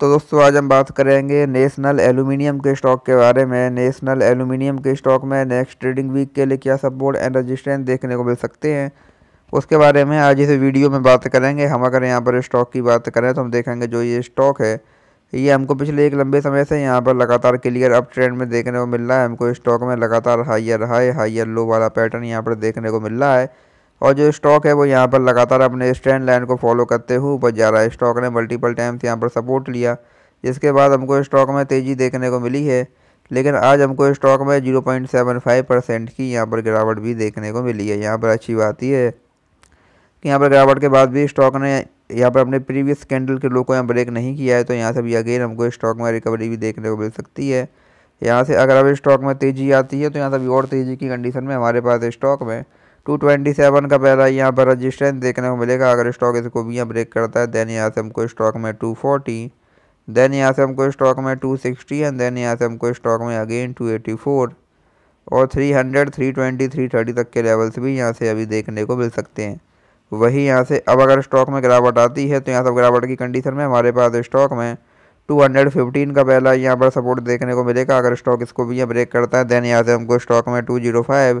तो दोस्तों आज हम बात करेंगे नेशनल एलुमिनियम के स्टॉक के बारे में नेशनल एलुमिनियम के स्टॉक में नेक्स्ट ट्रेडिंग वीक के लिए क्या सपोर्ट एंड रजिस्ट्रेंस देखने को मिल सकते हैं उसके बारे में आज इस वीडियो में बात करेंगे हम अगर यहाँ पर स्टॉक की बात करें तो हम देखेंगे जो ये स्टॉक है ये हमको पिछले एक लंबे समय से यहाँ पर लगातार क्लियर अप ट्रेंड में देखने को मिल रहा है हमको स्टॉक में लगातार हाइयर हाई हाइयर लो वाला पैटर्न यहाँ पर देखने को मिल रहा है और जो स्टॉक है वो यहाँ पर लगातार अपने स्टैंड लाइन को फॉलो करते हुए ऊपर जा रहा है स्टॉक ने मल्टीपल टाइम्स यहाँ पर सपोर्ट लिया जिसके बाद हमको स्टॉक में तेज़ी देखने को मिली है लेकिन आज हमको स्टॉक में फाइव परसेंट की यहाँ पर गिरावट भी देखने को मिली है यहाँ पर अच्छी बात ही है कि यहाँ पर गिरावट के बाद भी स्टॉक ने यहाँ पर अपने प्रीवियस कैंडल के लोगों को यहाँ ब्रेक नहीं किया है तो यहाँ से भी अगेन हमको स्टॉक में रिकवरी भी देखने को मिल सकती है यहाँ से अगर अब स्टॉक में तेज़ी आती है तो यहाँ से भी और तेज़ी की कंडीशन में हमारे पास स्टॉक में टू ट्वेंटी सेवन का पहला यहाँ पर रजिस्टेंस देखने को मिलेगा अगर स्टॉक इसको भी यहाँ ब्रेक करता है देन यहाँ से हमको स्टॉक में टू फोर्टी देन यहाँ से हमको स्टॉक में टू सिक्सटी एंड देन यहाँ से हमको स्टॉक में अगेन टू एटी फोर और three hundred three twenty three thirty तक के लेवल्स भी यहाँ से अभी देखने को मिल सकते हैं वही यहाँ से अब अगर स्टॉक में गिरावट आती है तो यहाँ सब गिरावट की कंडीशन में हमारे पास स्टॉक में 215 का पहला यहाँ पर सपोर्ट देखने को मिलेगा अगर स्टॉक इसको भी यहाँ ब्रेक करता है देन यहाँ से हमको स्टॉक में 205